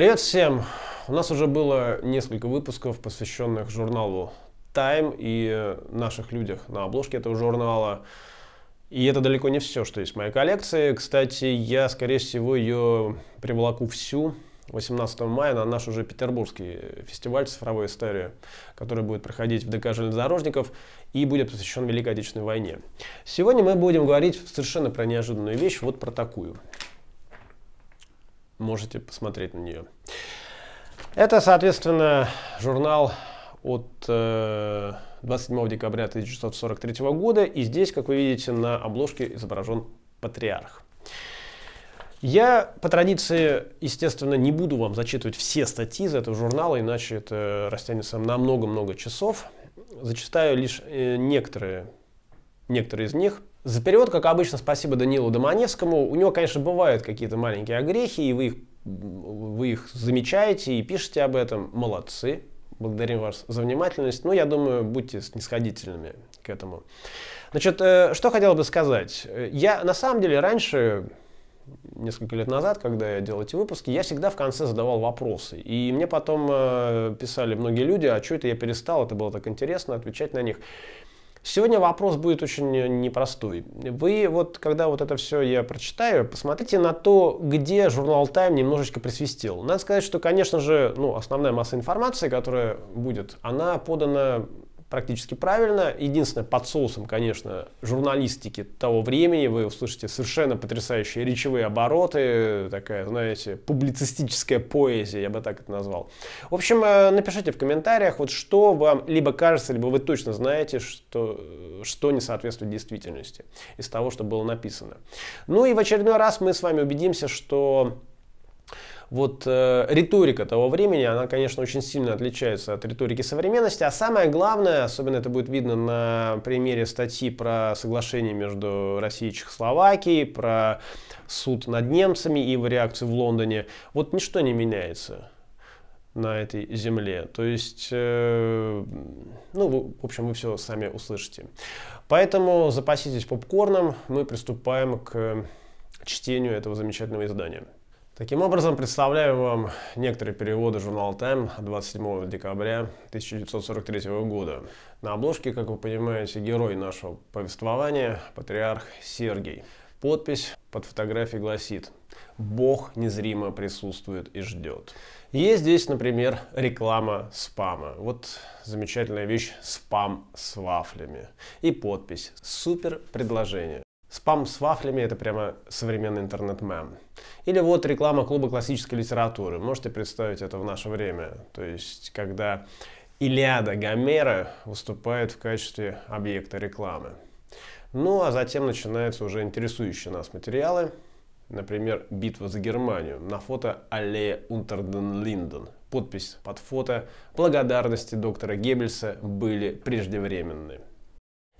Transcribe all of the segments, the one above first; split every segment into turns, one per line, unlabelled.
Привет всем! У нас уже было несколько выпусков, посвященных журналу Time и э, наших людях на обложке этого журнала. И это далеко не все, что есть в моей коллекции. Кстати, я, скорее всего, ее приволоку всю 18 мая на наш уже петербургский э, фестиваль «Цифровой истории», который будет проходить в ДК железнодорожников и будет посвящен Великой Отечественной войне. Сегодня мы будем говорить совершенно про неожиданную вещь, вот про такую – можете посмотреть на нее. Это, соответственно, журнал от 27 э, декабря 1943 года. И здесь, как вы видите, на обложке изображен патриарх. Я по традиции, естественно, не буду вам зачитывать все статьи из этого журнала, иначе это растянется на много-много часов. Зачитаю лишь э, некоторые, некоторые из них. За перевод, как обычно, спасибо Данилу Доманевскому. У него, конечно, бывают какие-то маленькие огрехи, и вы их, вы их замечаете и пишете об этом. Молодцы. Благодарим вас за внимательность. Ну, я думаю, будьте снисходительными к этому. Значит, э, что хотел бы сказать. Я, на самом деле, раньше, несколько лет назад, когда я делал эти выпуски, я всегда в конце задавал вопросы. И мне потом э, писали многие люди, а что это я перестал, это было так интересно отвечать на них. Сегодня вопрос будет очень непростой. Вы вот, когда вот это все я прочитаю, посмотрите на то, где журнал Time немножечко присвистел. Надо сказать, что, конечно же, ну, основная масса информации, которая будет, она подана практически правильно. Единственное, под соусом, конечно, журналистики того времени вы услышите совершенно потрясающие речевые обороты, такая, знаете, публицистическая поэзия, я бы так это назвал. В общем, э, напишите в комментариях, вот что вам либо кажется, либо вы точно знаете, что, что не соответствует действительности из того, что было написано. Ну и в очередной раз мы с вами убедимся, что вот э, риторика того времени, она, конечно, очень сильно отличается от риторики современности, а самое главное, особенно это будет видно на примере статьи про соглашение между Россией и Чехословакией, про суд над немцами и его реакцию в Лондоне, вот ничто не меняется на этой земле. То есть, э, ну, вы, в общем, вы все сами услышите. Поэтому запаситесь попкорном, мы приступаем к чтению этого замечательного издания. Таким образом, представляю вам некоторые переводы журнала Time 27 декабря 1943 года. На обложке, как вы понимаете, герой нашего повествования – патриарх Сергей. Подпись под фотографией гласит «Бог незримо присутствует и ждет». Есть здесь, например, реклама спама. Вот замечательная вещь «Спам с вафлями». И подпись «Супер предложение». Спам с вафлями – это прямо современный интернет-мем. Или вот реклама клуба классической литературы. Можете представить это в наше время? То есть, когда Илиада Гомера выступает в качестве объекта рекламы. Ну, а затем начинаются уже интересующие нас материалы. Например, «Битва за Германию» на фото Аллея Унтерден-Линден. Подпись под фото «Благодарности доктора Геббельса были преждевременны».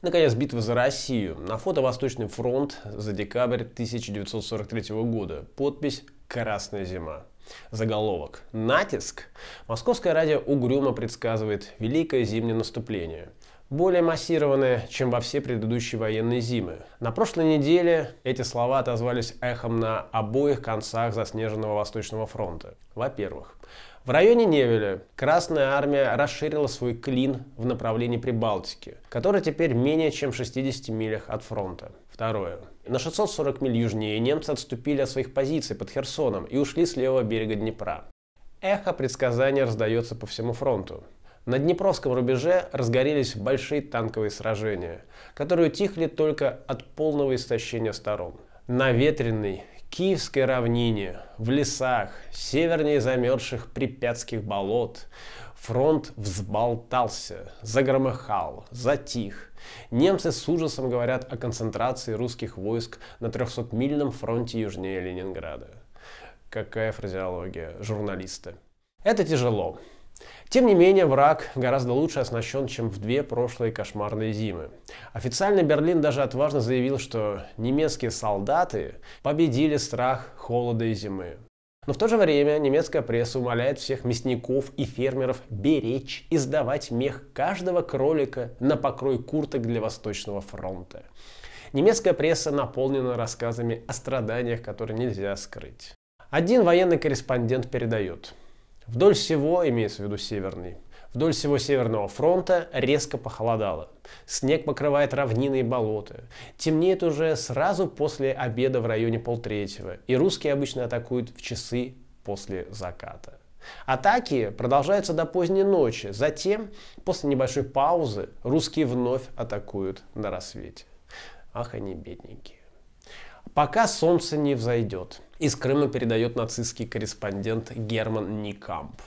Наконец, битва за Россию. На фото Восточный фронт за декабрь 1943 года. Подпись «Красная зима». Заголовок «Натиск». Московское радио угрюмо предсказывает великое зимнее наступление – более массированная, чем во все предыдущие военные зимы. На прошлой неделе эти слова отозвались эхом на обоих концах заснеженного Восточного фронта. Во-первых, в районе Невеля Красная Армия расширила свой клин в направлении Прибалтики, который теперь менее чем в 60 милях от фронта. Второе. На 640 миль южнее немцы отступили от своих позиций под Херсоном и ушли с левого берега Днепра. Эхо предсказания раздается по всему фронту. На Днепровском рубеже разгорелись большие танковые сражения, которые утихли только от полного истощения сторон. На ветреной Киевской равнине, в лесах, севернее замерзших припятских болот фронт взболтался, загромыхал, затих. Немцы с ужасом говорят о концентрации русских войск на 300-мильном фронте южнее Ленинграда. Какая фразеология журналиста. Это тяжело. Тем не менее, враг гораздо лучше оснащен, чем в две прошлые кошмарные зимы. Официально Берлин даже отважно заявил, что немецкие солдаты победили страх холода и зимы. Но в то же время немецкая пресса умоляет всех мясников и фермеров беречь и сдавать мех каждого кролика на покрой курток для Восточного фронта. Немецкая пресса наполнена рассказами о страданиях, которые нельзя скрыть. Один военный корреспондент передает. Вдоль всего, имеется в виду северный, Вдоль всего Северного фронта резко похолодало. Снег покрывает равнины и болота. Темнеет уже сразу после обеда в районе полтретьего, и русские обычно атакуют в часы после заката. Атаки продолжаются до поздней ночи, затем, после небольшой паузы, русские вновь атакуют на рассвете. Ах, они бедненькие. Пока солнце не взойдет – из Крыма передает нацистский корреспондент Герман Никамп.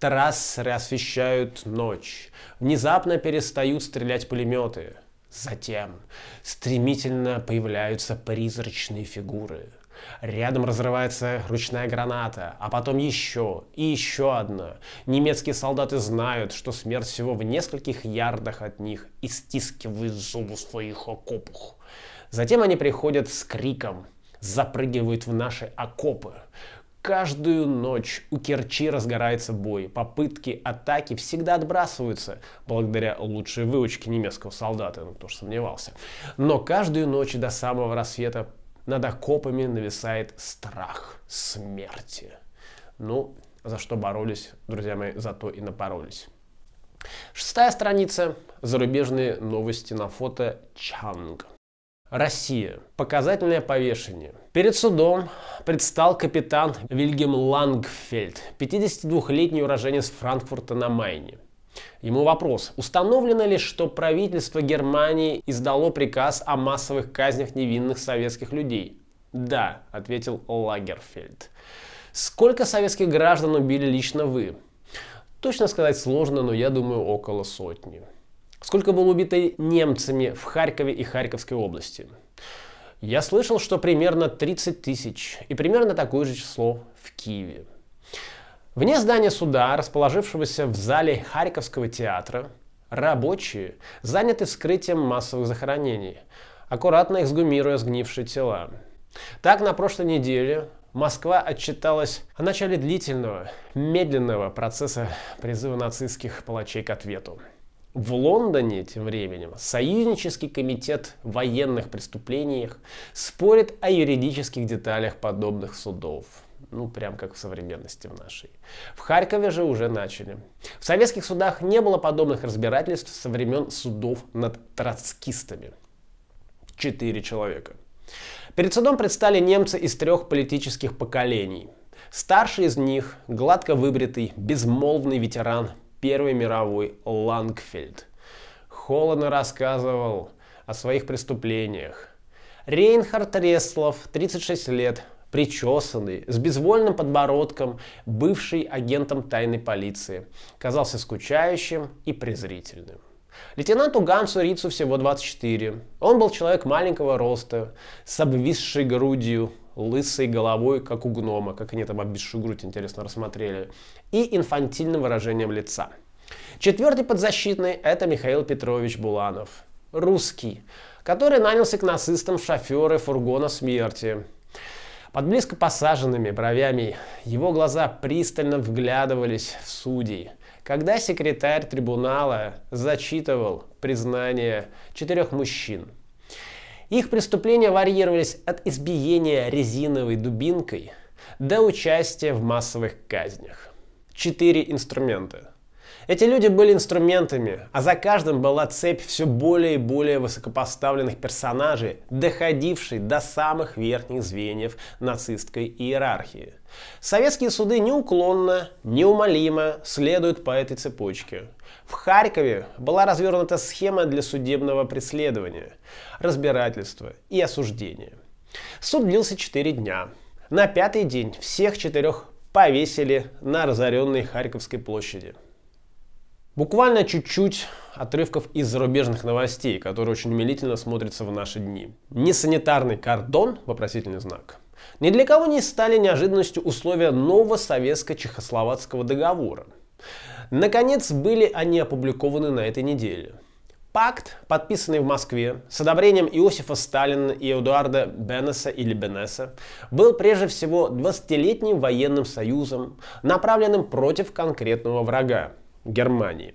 Трассы освещают ночь. Внезапно перестают стрелять пулеметы. Затем стремительно появляются призрачные фигуры. Рядом разрывается ручная граната, а потом еще и еще одна. Немецкие солдаты знают, что смерть всего в нескольких ярдах от них и стискивают зубы в своих окопах. Затем они приходят с криком запрыгивают в наши окопы. Каждую ночь у Керчи разгорается бой. Попытки атаки всегда отбрасываются благодаря лучшей выучке немецкого солдата, ну кто ж сомневался. Но каждую ночь до самого рассвета над окопами нависает страх смерти. Ну, за что боролись, друзья мои, зато и напоролись. Шестая страница. Зарубежные новости на фото Чанг. Россия. Показательное повешение. Перед судом предстал капитан Вильгем Лангфельд, 52-летний уроженец Франкфурта на Майне. Ему вопрос, установлено ли, что правительство Германии издало приказ о массовых казнях невинных советских людей? Да, ответил Лагерфельд. Сколько советских граждан убили лично вы? Точно сказать сложно, но я думаю около сотни. Сколько было убито немцами в Харькове и Харьковской области? Я слышал, что примерно 30 тысяч, и примерно такое же число в Киеве. Вне здания суда, расположившегося в зале Харьковского театра, рабочие заняты скрытием массовых захоронений, аккуратно эксгумируя сгнившие тела. Так, на прошлой неделе Москва отчиталась о начале длительного, медленного процесса призыва нацистских палачей к ответу. В Лондоне тем временем союзнический комитет военных преступлений спорит о юридических деталях подобных судов. Ну, прям как в современности в нашей. В Харькове же уже начали. В советских судах не было подобных разбирательств со времен судов над троцкистами. Четыре человека. Перед судом предстали немцы из трех политических поколений. Старший из них – гладко выбритый, безмолвный ветеран Первой мировой Лангфельд. Холодно рассказывал о своих преступлениях. Рейнхард Реслов, 36 лет, причесанный, с безвольным подбородком, бывший агентом тайной полиции, казался скучающим и презрительным. Лейтенанту Гансу Рицу всего 24. Он был человек маленького роста, с обвисшей грудью, лысой головой, как у гнома, как они там обвисшую грудь интересно рассмотрели, и инфантильным выражением лица. Четвертый подзащитный – это Михаил Петрович Буланов, русский, который нанялся к нацистам в шоферы фургона смерти. Под близко посаженными бровями его глаза пристально вглядывались в судей, когда секретарь трибунала зачитывал признание четырех мужчин – их преступления варьировались от избиения резиновой дубинкой до участия в массовых казнях. Четыре инструмента. Эти люди были инструментами, а за каждым была цепь все более и более высокопоставленных персонажей, доходившей до самых верхних звеньев нацистской иерархии. Советские суды неуклонно, неумолимо следуют по этой цепочке. В Харькове была развернута схема для судебного преследования – разбирательство и осуждение. Суд длился 4 дня. На пятый день всех четырех повесили на разоренной Харьковской площади. Буквально чуть-чуть отрывков из зарубежных новостей, которые очень умилительно смотрятся в наши дни. Несанитарный кордон, вопросительный знак, ни для кого не стали неожиданностью условия нового советско-чехословацкого договора. Наконец, были они опубликованы на этой неделе. Пакт, подписанный в Москве с одобрением Иосифа Сталина и Эдуарда Беннеса или Беннеса, был прежде всего 20-летним военным союзом, направленным против конкретного врага – Германии.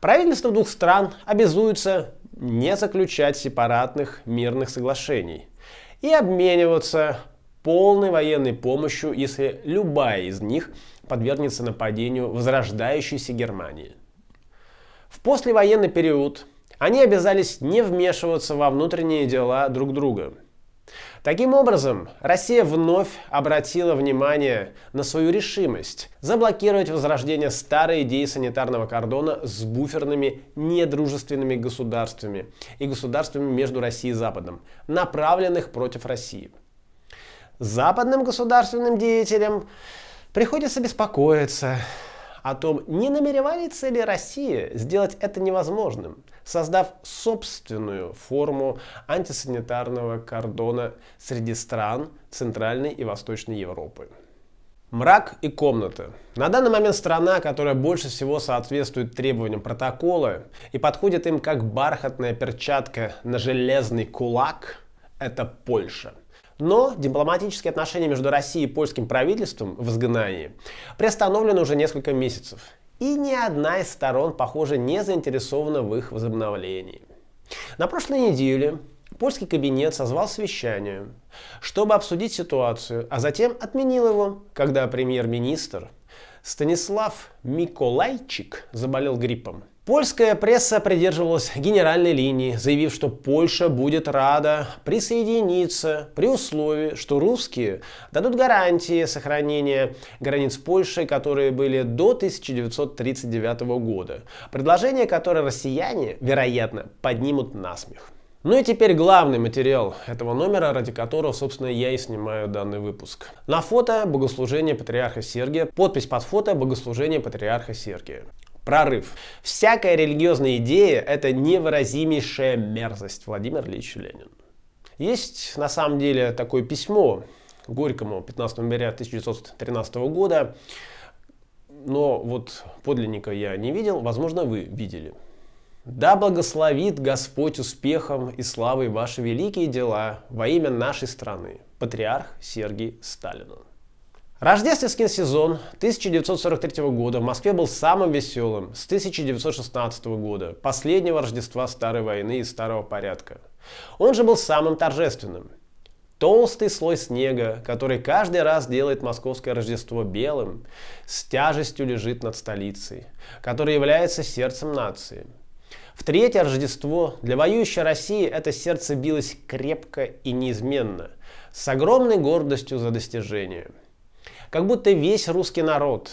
Правительства двух стран обязуются не заключать сепаратных мирных соглашений и обмениваться полной военной помощью, если любая из них подвергнется нападению возрождающейся Германии. В послевоенный период – они обязались не вмешиваться во внутренние дела друг друга. Таким образом, Россия вновь обратила внимание на свою решимость заблокировать возрождение старой идеи санитарного кордона с буферными недружественными государствами и государствами между Россией и Западом, направленных против России. Западным государственным деятелям приходится беспокоиться о том, не намеревается ли Россия сделать это невозможным, создав собственную форму антисанитарного кордона среди стран Центральной и Восточной Европы. Мрак и комната. На данный момент страна, которая больше всего соответствует требованиям протокола и подходит им как бархатная перчатка на железный кулак, это Польша. Но дипломатические отношения между Россией и польским правительством в изгнании приостановлены уже несколько месяцев и ни одна из сторон, похоже, не заинтересована в их возобновлении. На прошлой неделе польский кабинет созвал совещание, чтобы обсудить ситуацию, а затем отменил его, когда премьер-министр Станислав Миколайчик заболел гриппом – Польская пресса придерживалась генеральной линии, заявив, что Польша будет рада присоединиться при условии, что русские дадут гарантии сохранения границ Польши, которые были до 1939 года. Предложение, которое россияне, вероятно, поднимут на смех. Ну и теперь главный материал этого номера, ради которого, собственно, я и снимаю данный выпуск. На фото богослужение патриарха Сергия, подпись под фото богослужение патриарха Сергия прорыв. Всякая религиозная идея – это невыразимейшая мерзость. Владимир Ильич Ленин. Есть на самом деле такое письмо Горькому 15 ноября 1913 года, но вот подлинника я не видел, возможно, вы видели. «Да благословит Господь успехом и славой ваши великие дела во имя нашей страны». Патриарх Сергий Сталин. Рождественский сезон 1943 года в Москве был самым веселым с 1916 года, последнего Рождества Старой войны и Старого порядка. Он же был самым торжественным. Толстый слой снега, который каждый раз делает московское Рождество белым, с тяжестью лежит над столицей, которая является сердцем нации. В третье Рождество для воюющей России это сердце билось крепко и неизменно, с огромной гордостью за достижение – как будто весь русский народ,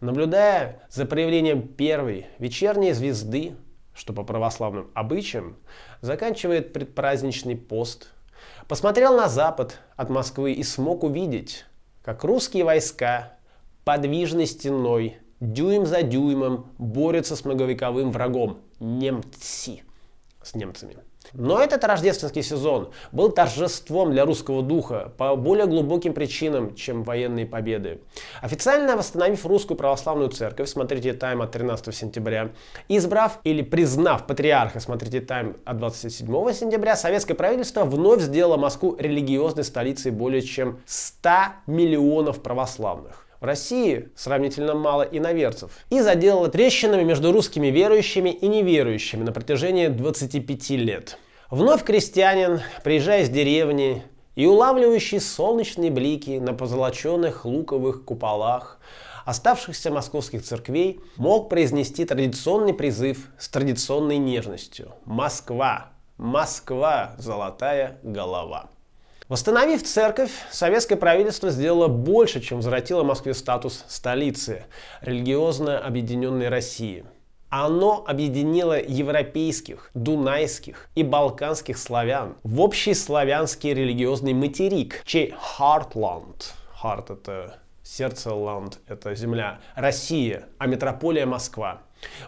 наблюдая за проявлением первой вечерней звезды, что по православным обычаям заканчивает предпраздничный пост, посмотрел на запад от Москвы и смог увидеть, как русские войска подвижной стеной дюйм за дюймом борются с многовековым врагом немцы с немцами. Но этот рождественский сезон был торжеством для русского духа по более глубоким причинам, чем военные победы. Официально восстановив русскую православную церковь, смотрите тайм от 13 сентября, избрав или признав патриарха, смотрите тайм от 27 сентября, советское правительство вновь сделало Москву религиозной столицей более чем 100 миллионов православных в России сравнительно мало иноверцев и заделала трещинами между русскими верующими и неверующими на протяжении 25 лет. Вновь крестьянин, приезжая из деревни и улавливающий солнечные блики на позолоченных луковых куполах оставшихся московских церквей, мог произнести традиционный призыв с традиционной нежностью «Москва! Москва! Золотая голова!» Восстановив церковь, советское правительство сделало больше, чем возвратило Москве статус столицы религиозно объединенной России. Оно объединило европейских, дунайских и балканских славян в общий славянский религиозный материк, чей Heartland, Heart это сердце, Land это земля, Россия, а метрополия Москва.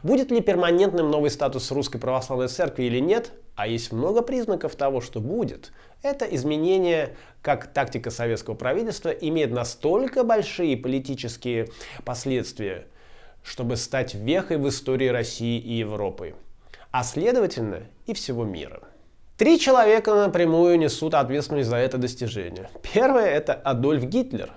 Будет ли перманентным новый статус Русской Православной Церкви или нет, а есть много признаков того, что будет, это изменение как тактика советского правительства имеет настолько большие политические последствия, чтобы стать вехой в истории России и Европы, а следовательно и всего мира. Три человека напрямую несут ответственность за это достижение. Первое – это Адольф Гитлер.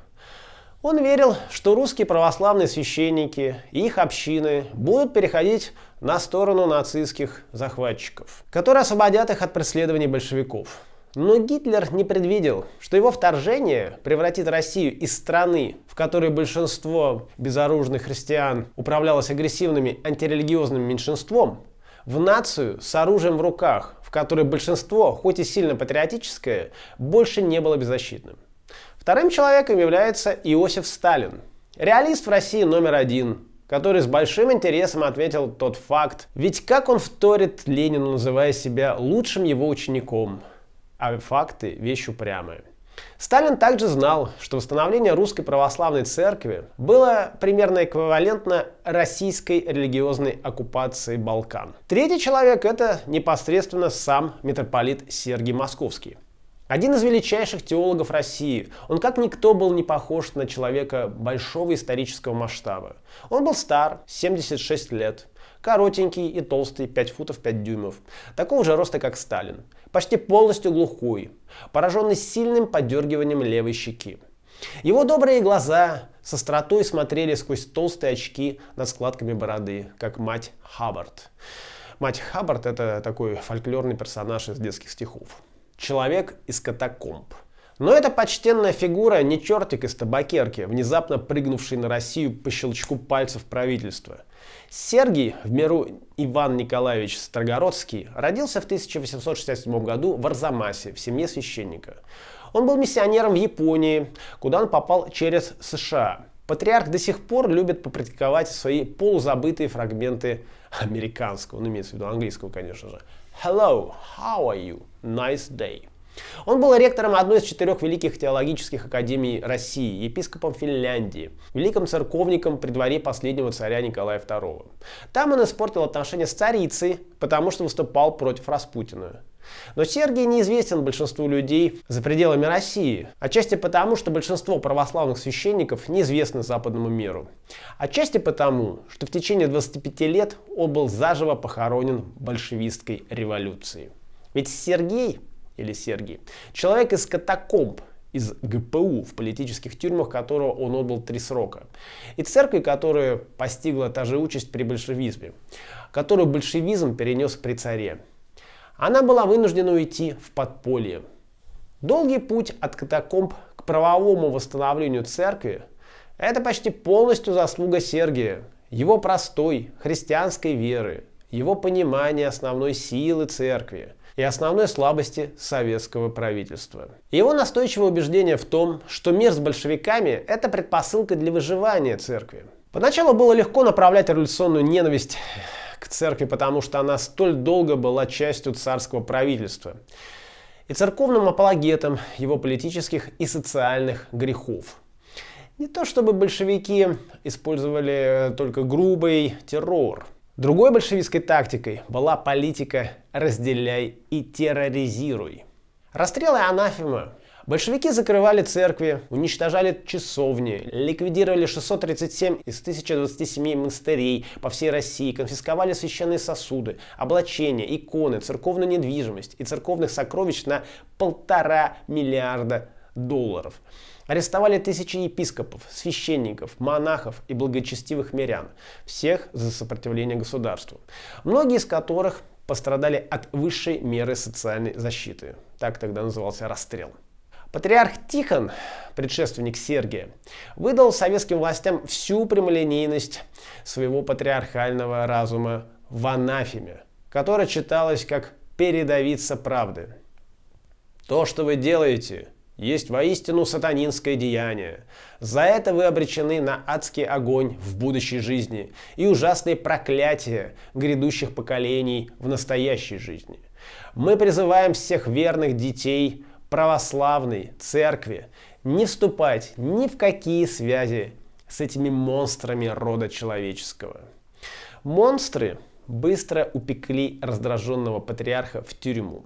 Он верил, что русские православные священники и их общины будут переходить на сторону нацистских захватчиков, которые освободят их от преследований большевиков. Но Гитлер не предвидел, что его вторжение превратит Россию из страны, в которой большинство безоружных христиан управлялось агрессивными антирелигиозным меньшинством, в нацию с оружием в руках, в которой большинство, хоть и сильно патриотическое, больше не было беззащитным. Вторым человеком является Иосиф Сталин, реалист в России номер один, который с большим интересом ответил тот факт, ведь как он вторит Ленину, называя себя лучшим его учеником – а факты – вещь упрямая. Сталин также знал, что восстановление русской православной церкви было примерно эквивалентно российской религиозной оккупации Балкан. Третий человек – это непосредственно сам митрополит Сергий Московский. Один из величайших теологов России. Он как никто был не похож на человека большого исторического масштаба. Он был стар, 76 лет, коротенький и толстый, 5 футов 5 дюймов, такого же роста, как Сталин, почти полностью глухой, пораженный сильным подергиванием левой щеки. Его добрые глаза с остротой смотрели сквозь толстые очки над складками бороды, как мать Хаббард. Мать Хаббард – это такой фольклорный персонаж из детских стихов. Человек из катакомб. Но эта почтенная фигура не чертик из табакерки, внезапно прыгнувший на Россию по щелчку пальцев правительства – Сергий, в миру Иван Николаевич Строгородский, родился в 1867 году в Арзамасе в семье священника. Он был миссионером в Японии, куда он попал через США. Патриарх до сих пор любит попрактиковать свои полузабытые фрагменты американского, он ну, имеется в виду английского, конечно же. Hello, how are you? Nice day. Он был ректором одной из четырех великих теологических академий России, епископом Финляндии, великим церковником при дворе последнего царя Николая II. Там он испортил отношения с царицей, потому что выступал против Распутина. Но Сергий неизвестен большинству людей за пределами России, отчасти потому, что большинство православных священников неизвестны западному миру, отчасти потому, что в течение 25 лет он был заживо похоронен большевистской революцией. Ведь Сергей или Сергий. Человек из катакомб, из ГПУ, в политических тюрьмах которого он отбыл три срока. И церкви, которая постигла та же участь при большевизме, которую большевизм перенес при царе. Она была вынуждена уйти в подполье. Долгий путь от катакомб к правовому восстановлению церкви – это почти полностью заслуга Сергия, его простой христианской веры, его понимания основной силы церкви, и основной слабости советского правительства. Его настойчивое убеждение в том, что мир с большевиками – это предпосылка для выживания церкви. Поначалу было легко направлять революционную ненависть к церкви, потому что она столь долго была частью царского правительства и церковным апологетом его политических и социальных грехов. Не то чтобы большевики использовали э, только грубый террор – Другой большевистской тактикой была политика «разделяй и терроризируй». Расстрелы анафемы. Большевики закрывали церкви, уничтожали часовни, ликвидировали 637 из 1027 монастырей по всей России, конфисковали священные сосуды, облачения, иконы, церковную недвижимость и церковных сокровищ на полтора миллиарда долларов. Арестовали тысячи епископов, священников, монахов и благочестивых мирян, всех за сопротивление государству, многие из которых пострадали от высшей меры социальной защиты. Так тогда назывался расстрел. Патриарх Тихон, предшественник Сергия, выдал советским властям всю прямолинейность своего патриархального разума в анафеме, которая читалась как передавиться правды». То, что вы делаете, есть воистину сатанинское деяние. За это вы обречены на адский огонь в будущей жизни и ужасные проклятия грядущих поколений в настоящей жизни. Мы призываем всех верных детей православной церкви не вступать ни в какие связи с этими монстрами рода человеческого. Монстры быстро упекли раздраженного патриарха в тюрьму.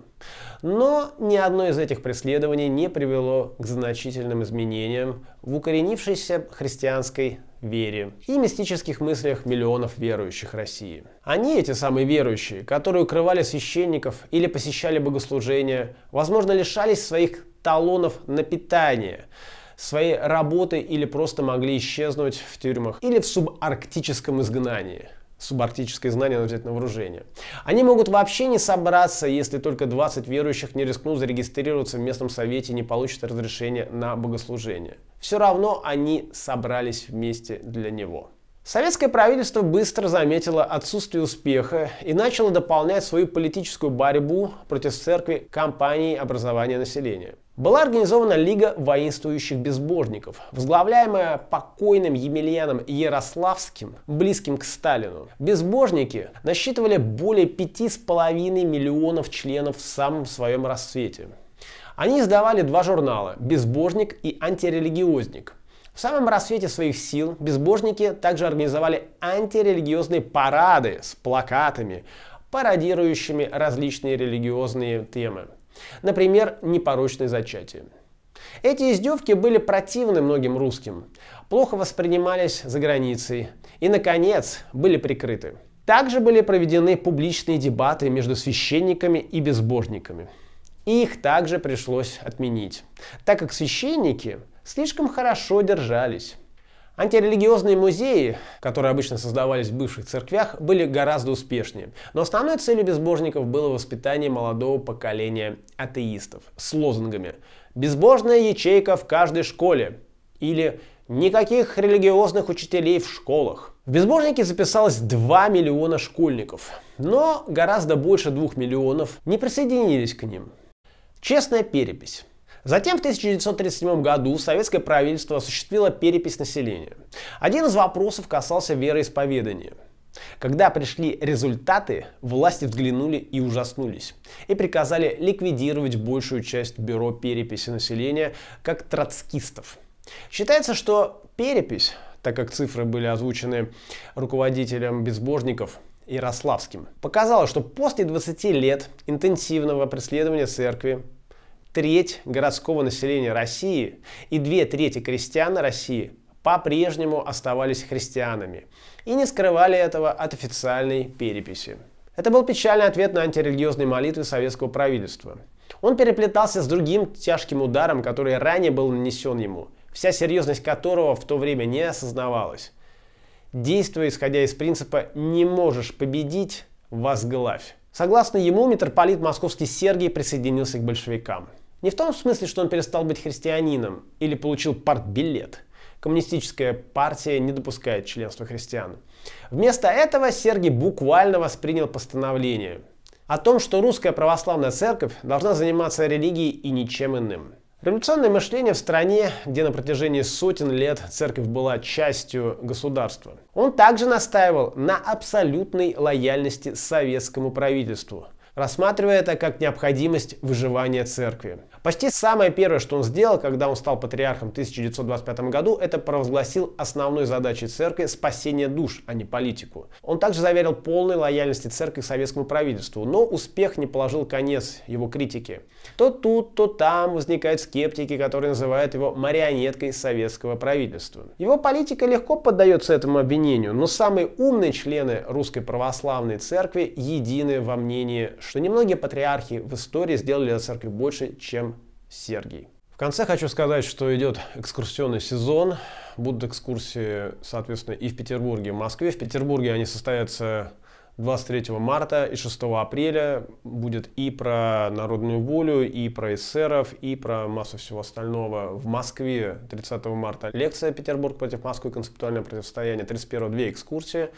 Но ни одно из этих преследований не привело к значительным изменениям в укоренившейся христианской вере и мистических мыслях миллионов верующих России. Они, эти самые верующие, которые укрывали священников или посещали богослужения, возможно, лишались своих талонов на питание, своей работы или просто могли исчезнуть в тюрьмах или в субарктическом изгнании – субарктическое знание надо взять на вооружение. Они могут вообще не собраться, если только 20 верующих не рискнут зарегистрироваться в местном совете и не получат разрешение на богослужение. Все равно они собрались вместе для него. Советское правительство быстро заметило отсутствие успеха и начало дополнять свою политическую борьбу против церкви кампанией образования населения была организована Лига воинствующих безбожников, возглавляемая покойным Емельяном Ярославским, близким к Сталину. Безбожники насчитывали более 5,5 миллионов членов в самом своем расцвете. Они издавали два журнала «Безбожник» и «Антирелигиозник». В самом рассвете своих сил безбожники также организовали антирелигиозные парады с плакатами, пародирующими различные религиозные темы. Например, непорочное зачатие. Эти издевки были противны многим русским, плохо воспринимались за границей и, наконец, были прикрыты. Также были проведены публичные дебаты между священниками и безбожниками. Их также пришлось отменить, так как священники слишком хорошо держались. Антирелигиозные музеи, которые обычно создавались в бывших церквях, были гораздо успешнее. Но основной целью безбожников было воспитание молодого поколения атеистов с лозунгами «Безбожная ячейка в каждой школе» или «Никаких религиозных учителей в школах». В безбожники записалось 2 миллиона школьников, но гораздо больше 2 миллионов не присоединились к ним. Честная перепись. Затем в 1937 году советское правительство осуществило перепись населения. Один из вопросов касался вероисповедания. Когда пришли результаты, власти взглянули и ужаснулись. И приказали ликвидировать большую часть бюро переписи населения как троцкистов. Считается, что перепись, так как цифры были озвучены руководителем безбожников Ярославским, показала, что после 20 лет интенсивного преследования церкви треть городского населения России и две трети крестьян России по-прежнему оставались христианами и не скрывали этого от официальной переписи. Это был печальный ответ на антирелигиозные молитвы советского правительства. Он переплетался с другим тяжким ударом, который ранее был нанесен ему, вся серьезность которого в то время не осознавалась. Действуя исходя из принципа «не можешь победить, возглавь». Согласно ему, митрополит московский Сергий присоединился к большевикам. Не в том смысле, что он перестал быть христианином или получил партбилет. Коммунистическая партия не допускает членства христиан. Вместо этого Сергий буквально воспринял постановление о том, что русская православная церковь должна заниматься религией и ничем иным. Революционное мышление в стране, где на протяжении сотен лет церковь была частью государства. Он также настаивал на абсолютной лояльности советскому правительству – рассматривая это как необходимость выживания церкви. Почти самое первое, что он сделал, когда он стал патриархом в 1925 году, это провозгласил основной задачей церкви спасение душ, а не политику. Он также заверил полной лояльности церкви к советскому правительству, но успех не положил конец его критике. То тут, то там возникают скептики, которые называют его марионеткой советского правительства. Его политика легко поддается этому обвинению, но самые умные члены Русской Православной Церкви едины во мнении, что немногие патриархи в истории сделали для церкви больше, чем Сергий. В конце хочу сказать, что идет экскурсионный сезон. Будут экскурсии, соответственно, и в Петербурге, и в Москве. В Петербурге они состоятся 23 марта и 6 апреля будет и про народную волю, и про эсеров, и про массу всего остального. В Москве 30 марта лекция «Петербург против Москвы. Концептуальное противостояние». 31 две экскурсии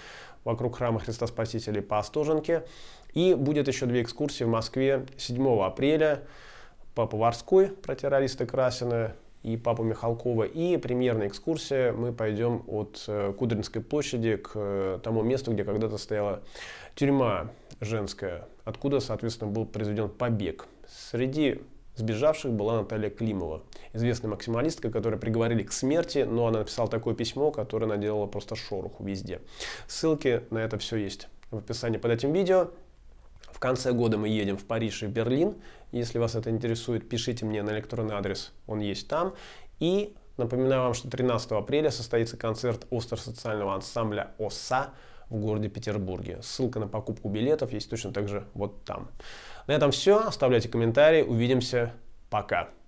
вокруг храма Христа Спасителя по Остоженке. И будет еще две экскурсии в Москве 7 апреля Папа Варской про террориста Красина и Папу Михалкова. И премьерная экскурсия. Мы пойдем от э, Кудринской площади к э, тому месту, где когда-то стояла тюрьма женская, откуда, соответственно, был произведен побег. Среди сбежавших была Наталья Климова, известная максималистка, которую приговорили к смерти, но она написала такое письмо, которое наделало просто шороху везде. Ссылки на это все есть в описании под этим видео конце года мы едем в Париж и Берлин. Если вас это интересует, пишите мне на электронный адрес, он есть там. И напоминаю вам, что 13 апреля состоится концерт остро-социального ансамбля «ОСА» в городе Петербурге. Ссылка на покупку билетов есть точно так же вот там. На этом все. Оставляйте комментарии. Увидимся. Пока.